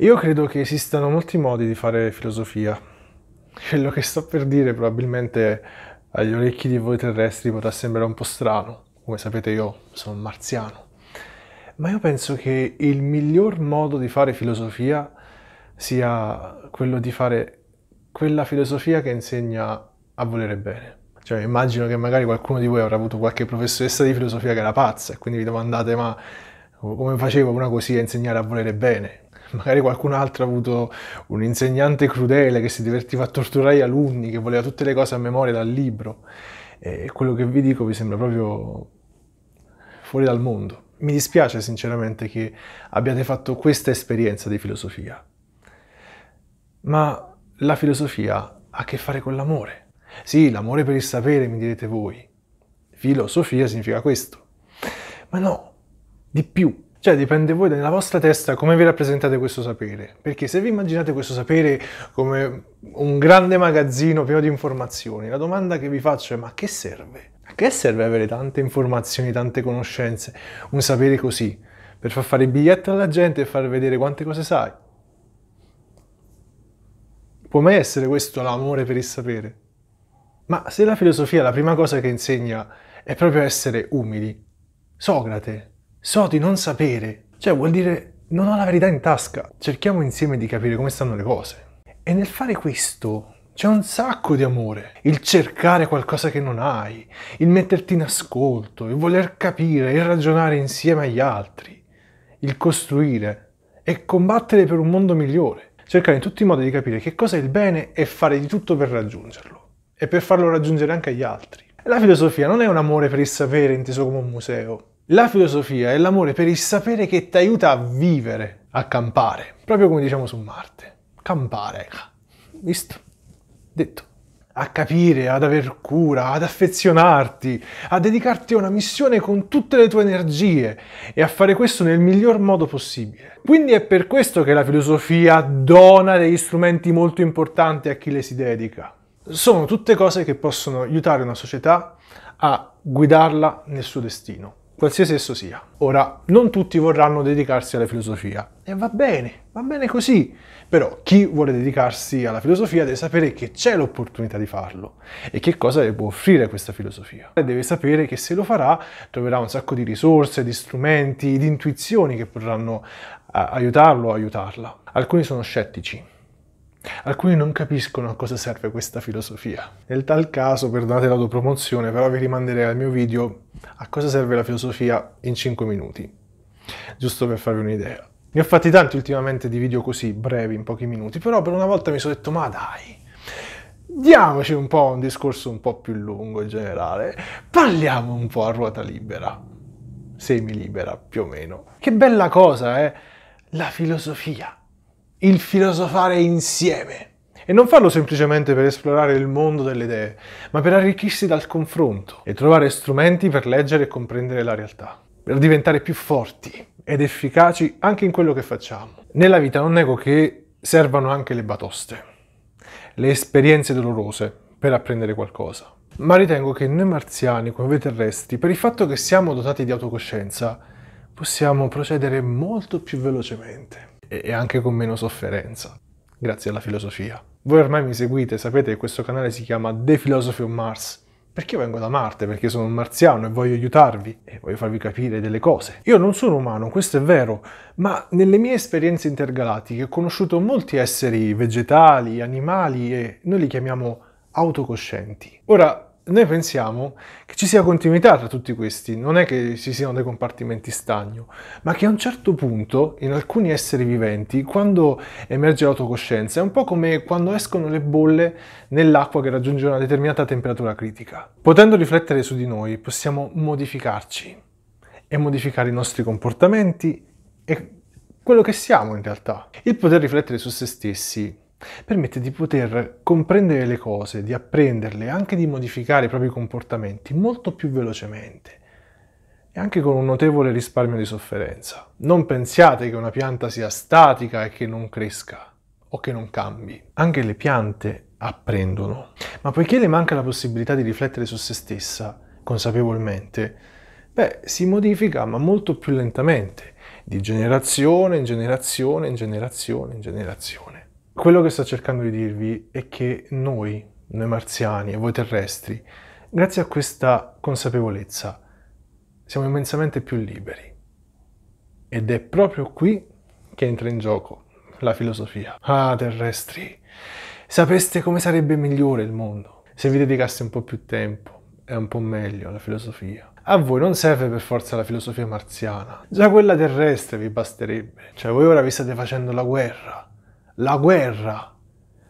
Io credo che esistano molti modi di fare filosofia. Quello che sto per dire probabilmente agli orecchi di voi terrestri potrà sembrare un po' strano, come sapete io sono marziano, ma io penso che il miglior modo di fare filosofia sia quello di fare quella filosofia che insegna a volere bene. Cioè immagino che magari qualcuno di voi avrà avuto qualche professoressa di filosofia che era pazza e quindi vi domandate ma come facevo una così a insegnare a volere bene? magari qualcun altro ha avuto un insegnante crudele che si divertiva a torturare gli alunni, che voleva tutte le cose a memoria dal libro. E quello che vi dico vi sembra proprio fuori dal mondo. Mi dispiace sinceramente che abbiate fatto questa esperienza di filosofia, ma la filosofia ha a che fare con l'amore. Sì, l'amore per il sapere, mi direte voi. Filosofia significa questo. Ma no, di più cioè dipende voi nella vostra testa come vi rappresentate questo sapere, perché se vi immaginate questo sapere come un grande magazzino pieno di informazioni, la domanda che vi faccio è ma che serve? A che serve avere tante informazioni, tante conoscenze, un sapere così? Per far fare i biglietti alla gente e far vedere quante cose sai? Può mai essere questo l'amore per il sapere? Ma se la filosofia la prima cosa che insegna è proprio essere umili, Socrate so di non sapere, cioè vuol dire non ho la verità in tasca. Cerchiamo insieme di capire come stanno le cose. E nel fare questo c'è un sacco di amore. Il cercare qualcosa che non hai, il metterti in ascolto, il voler capire, il ragionare insieme agli altri, il costruire e combattere per un mondo migliore. Cercare in tutti i modi di capire che cosa è il bene e fare di tutto per raggiungerlo. E per farlo raggiungere anche agli altri. La filosofia non è un amore per il sapere inteso come un museo, la filosofia è l'amore per il sapere che ti aiuta a vivere, a campare, proprio come diciamo su Marte. Campare, ecco. visto? Detto. A capire, ad aver cura, ad affezionarti, a dedicarti a una missione con tutte le tue energie e a fare questo nel miglior modo possibile. Quindi è per questo che la filosofia dona degli strumenti molto importanti a chi le si dedica. Sono tutte cose che possono aiutare una società a guidarla nel suo destino qualsiasi esso sia. Ora, non tutti vorranno dedicarsi alla filosofia e va bene, va bene così, però chi vuole dedicarsi alla filosofia deve sapere che c'è l'opportunità di farlo e che cosa le può offrire questa filosofia. E deve sapere che se lo farà troverà un sacco di risorse, di strumenti, di intuizioni che potranno eh, aiutarlo o aiutarla. Alcuni sono scettici Alcuni non capiscono a cosa serve questa filosofia. Nel tal caso, perdonate l'autopromozione, però vi rimanderei al mio video a cosa serve la filosofia in 5 minuti, giusto per farvi un'idea. Ne ho fatti tanti ultimamente di video così, brevi, in pochi minuti, però per una volta mi sono detto ma dai, diamoci un po' un discorso un po' più lungo in generale, parliamo un po' a ruota libera, semi libera più o meno. Che bella cosa, eh? La filosofia il filosofare insieme. E non farlo semplicemente per esplorare il mondo delle idee, ma per arricchirsi dal confronto e trovare strumenti per leggere e comprendere la realtà, per diventare più forti ed efficaci anche in quello che facciamo. Nella vita non nego che servano anche le batoste, le esperienze dolorose per apprendere qualcosa. Ma ritengo che noi marziani, come voi terrestri, per il fatto che siamo dotati di autocoscienza, possiamo procedere molto più velocemente e anche con meno sofferenza, grazie alla filosofia. Voi ormai mi seguite, sapete che questo canale si chiama The Philosophy on Mars. Perché io vengo da Marte? Perché sono un marziano e voglio aiutarvi e voglio farvi capire delle cose. Io non sono umano, questo è vero, ma nelle mie esperienze intergalattiche ho conosciuto molti esseri vegetali, animali e noi li chiamiamo autocoscienti. Ora, noi pensiamo che ci sia continuità tra tutti questi, non è che ci siano dei compartimenti stagno, ma che a un certo punto in alcuni esseri viventi, quando emerge l'autocoscienza, è un po' come quando escono le bolle nell'acqua che raggiunge una determinata temperatura critica. Potendo riflettere su di noi, possiamo modificarci e modificare i nostri comportamenti e quello che siamo in realtà. Il poter riflettere su se stessi Permette di poter comprendere le cose, di apprenderle, anche di modificare i propri comportamenti molto più velocemente e anche con un notevole risparmio di sofferenza. Non pensiate che una pianta sia statica e che non cresca o che non cambi. Anche le piante apprendono, ma poiché le manca la possibilità di riflettere su se stessa consapevolmente, beh, si modifica ma molto più lentamente, di generazione in generazione in generazione in generazione. Quello che sto cercando di dirvi è che noi, noi marziani e voi terrestri, grazie a questa consapevolezza, siamo immensamente più liberi. Ed è proprio qui che entra in gioco la filosofia. Ah, terrestri, sapeste come sarebbe migliore il mondo se vi dedicaste un po' più tempo e un po' meglio alla filosofia. A voi non serve per forza la filosofia marziana, già quella terrestre vi basterebbe. Cioè voi ora vi state facendo la guerra la guerra,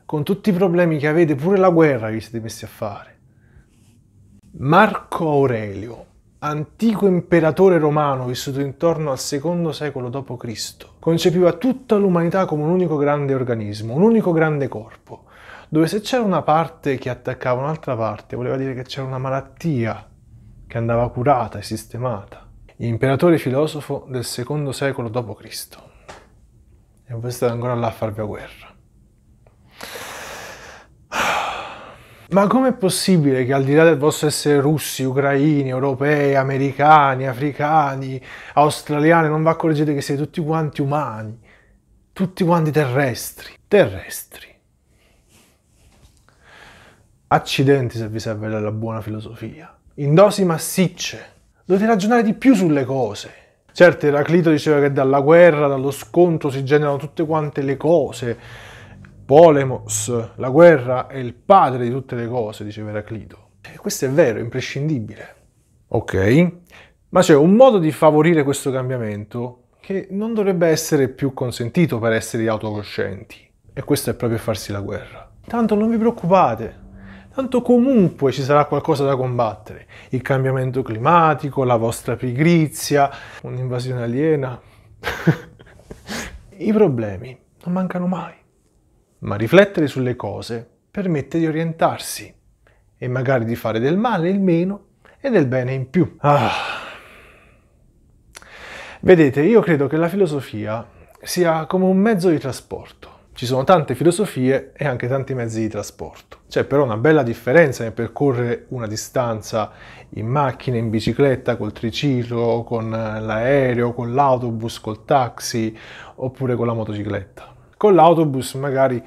con tutti i problemi che avete, pure la guerra vi siete messi a fare. Marco Aurelio, antico imperatore romano vissuto intorno al secondo secolo d.C., concepiva tutta l'umanità come un unico grande organismo, un unico grande corpo, dove se c'era una parte che attaccava un'altra parte, voleva dire che c'era una malattia che andava curata e sistemata. Imperatore filosofo del secondo secolo d.C. E voi state ancora là a farvi la guerra. Ma com'è possibile che al di là del vostro essere russi, ucraini, europei, americani, africani, australiani, non vi accorgete che siete tutti quanti umani, tutti quanti terrestri? Terrestri. Accidenti se vi serve la buona filosofia. In dosi massicce. Dovete ragionare di più sulle cose. Certo, Eraclito diceva che dalla guerra, dallo scontro si generano tutte quante le cose. Polemos, la guerra è il padre di tutte le cose, diceva Eraclito. E questo è vero, è imprescindibile. Ok? Ma c'è un modo di favorire questo cambiamento che non dovrebbe essere più consentito per essere autocoscienti. E questo è proprio farsi la guerra. Tanto non vi preoccupate, tanto comunque ci sarà qualcosa da combattere. Il cambiamento climatico, la vostra pigrizia, un'invasione aliena. I problemi non mancano mai. Ma riflettere sulle cose permette di orientarsi e magari di fare del male in meno e del bene in più. Ah. Vedete, io credo che la filosofia sia come un mezzo di trasporto ci sono tante filosofie e anche tanti mezzi di trasporto. C'è però una bella differenza nel percorrere una distanza in macchina, in bicicletta, col triciclo, con l'aereo, con l'autobus, col taxi oppure con la motocicletta. Con l'autobus magari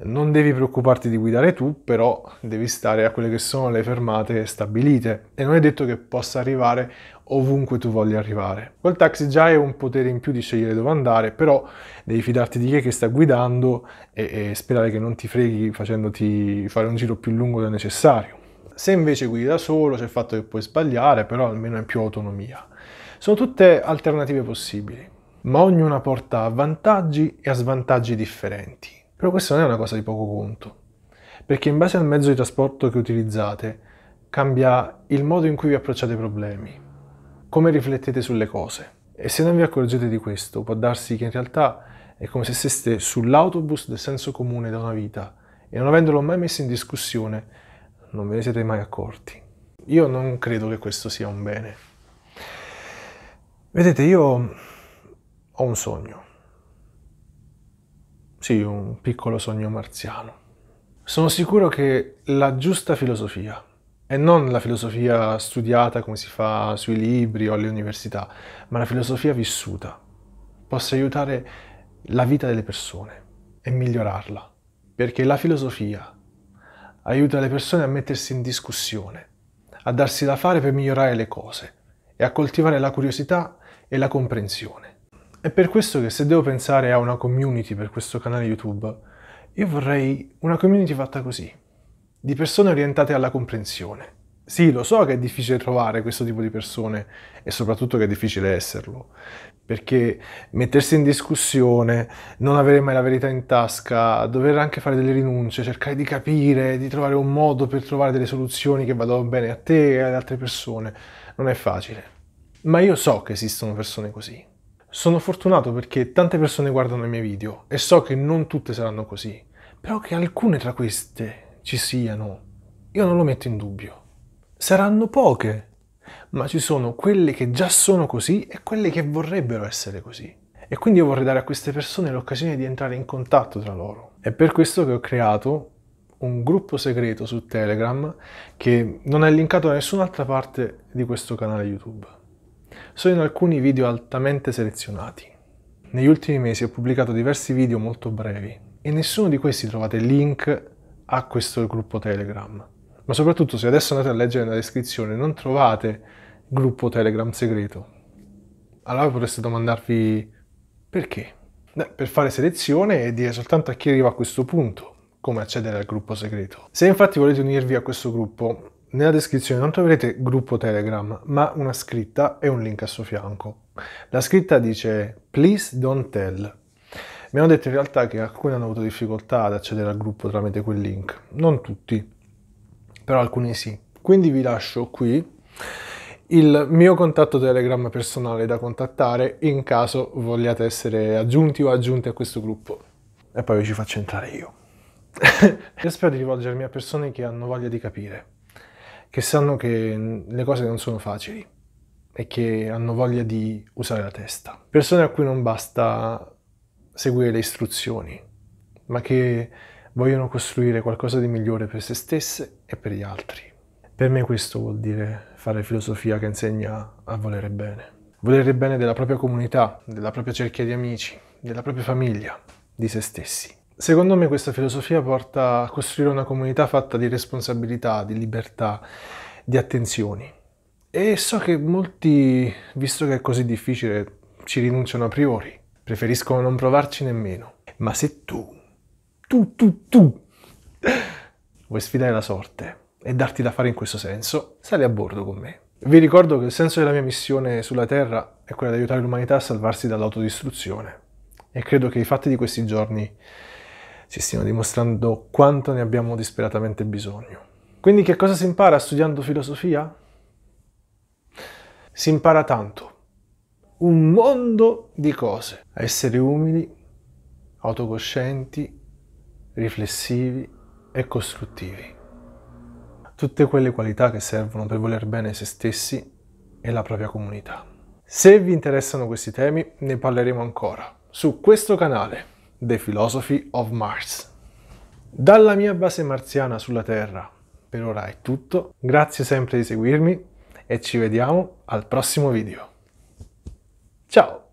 non devi preoccuparti di guidare tu, però devi stare a quelle che sono le fermate stabilite e non è detto che possa arrivare ovunque tu voglia arrivare. Col taxi già è un potere in più di scegliere dove andare, però devi fidarti di chi che sta guidando e, e sperare che non ti freghi facendoti fare un giro più lungo del necessario. Se invece guidi da solo c'è il fatto che puoi sbagliare, però almeno hai più autonomia. Sono tutte alternative possibili, ma ognuna porta a vantaggi e a svantaggi differenti. Però questa non è una cosa di poco conto, perché in base al mezzo di trasporto che utilizzate cambia il modo in cui vi approcciate ai problemi come riflettete sulle cose. E se non vi accorgete di questo, può darsi che in realtà è come se sieste sull'autobus del senso comune da una vita e non avendolo mai messo in discussione, non ve ne siete mai accorti. Io non credo che questo sia un bene. Vedete, io ho un sogno. Sì, un piccolo sogno marziano. Sono sicuro che la giusta filosofia, e non la filosofia studiata come si fa sui libri o alle università, ma la filosofia vissuta possa aiutare la vita delle persone e migliorarla, perché la filosofia aiuta le persone a mettersi in discussione, a darsi da fare per migliorare le cose e a coltivare la curiosità e la comprensione. È per questo che se devo pensare a una community per questo canale YouTube, io vorrei una community fatta così di persone orientate alla comprensione. Sì, lo so che è difficile trovare questo tipo di persone e soprattutto che è difficile esserlo, perché mettersi in discussione, non avere mai la verità in tasca, dover anche fare delle rinunce, cercare di capire, di trovare un modo per trovare delle soluzioni che vadano bene a te e alle altre persone, non è facile. Ma io so che esistono persone così. Sono fortunato perché tante persone guardano i miei video e so che non tutte saranno così, però che alcune tra queste ci siano, io non lo metto in dubbio. Saranno poche, ma ci sono quelle che già sono così e quelle che vorrebbero essere così. E quindi io vorrei dare a queste persone l'occasione di entrare in contatto tra loro. È per questo che ho creato un gruppo segreto su Telegram che non è linkato da nessun'altra parte di questo canale YouTube. Sono in alcuni video altamente selezionati. Negli ultimi mesi ho pubblicato diversi video molto brevi e nessuno di questi trovate link a questo gruppo Telegram. Ma soprattutto se adesso andate a leggere nella descrizione non trovate gruppo Telegram segreto. Allora potreste domandarvi perché? Beh, per fare selezione e dire soltanto a chi arriva a questo punto come accedere al gruppo segreto. Se infatti volete unirvi a questo gruppo, nella descrizione non troverete gruppo Telegram, ma una scritta e un link a suo fianco. La scritta dice Please don't tell mi hanno detto in realtà che alcuni hanno avuto difficoltà ad accedere al gruppo tramite quel link, non tutti, però alcuni sì. Quindi vi lascio qui il mio contatto Telegram personale da contattare in caso vogliate essere aggiunti o aggiunti a questo gruppo. E poi vi ci faccio entrare io. io spero di rivolgermi a persone che hanno voglia di capire, che sanno che le cose non sono facili e che hanno voglia di usare la testa. Persone a cui non basta seguire le istruzioni, ma che vogliono costruire qualcosa di migliore per se stesse e per gli altri. Per me questo vuol dire fare filosofia che insegna a volere bene. Volere bene della propria comunità, della propria cerchia di amici, della propria famiglia, di se stessi. Secondo me questa filosofia porta a costruire una comunità fatta di responsabilità, di libertà, di attenzioni. E so che molti, visto che è così difficile, ci rinunciano a priori preferiscono non provarci nemmeno. Ma se tu, tu, tu, tu, vuoi sfidare la sorte e darti da fare in questo senso, sali a bordo con me. Vi ricordo che il senso della mia missione sulla Terra è quella di aiutare l'umanità a salvarsi dall'autodistruzione e credo che i fatti di questi giorni si stiano dimostrando quanto ne abbiamo disperatamente bisogno. Quindi che cosa si impara studiando filosofia? Si impara tanto un mondo di cose. essere umili, autocoscienti, riflessivi e costruttivi. Tutte quelle qualità che servono per voler bene se stessi e la propria comunità. Se vi interessano questi temi ne parleremo ancora su questo canale, The Philosophy of Mars. Dalla mia base marziana sulla Terra, per ora è tutto, grazie sempre di seguirmi e ci vediamo al prossimo video. Tchau!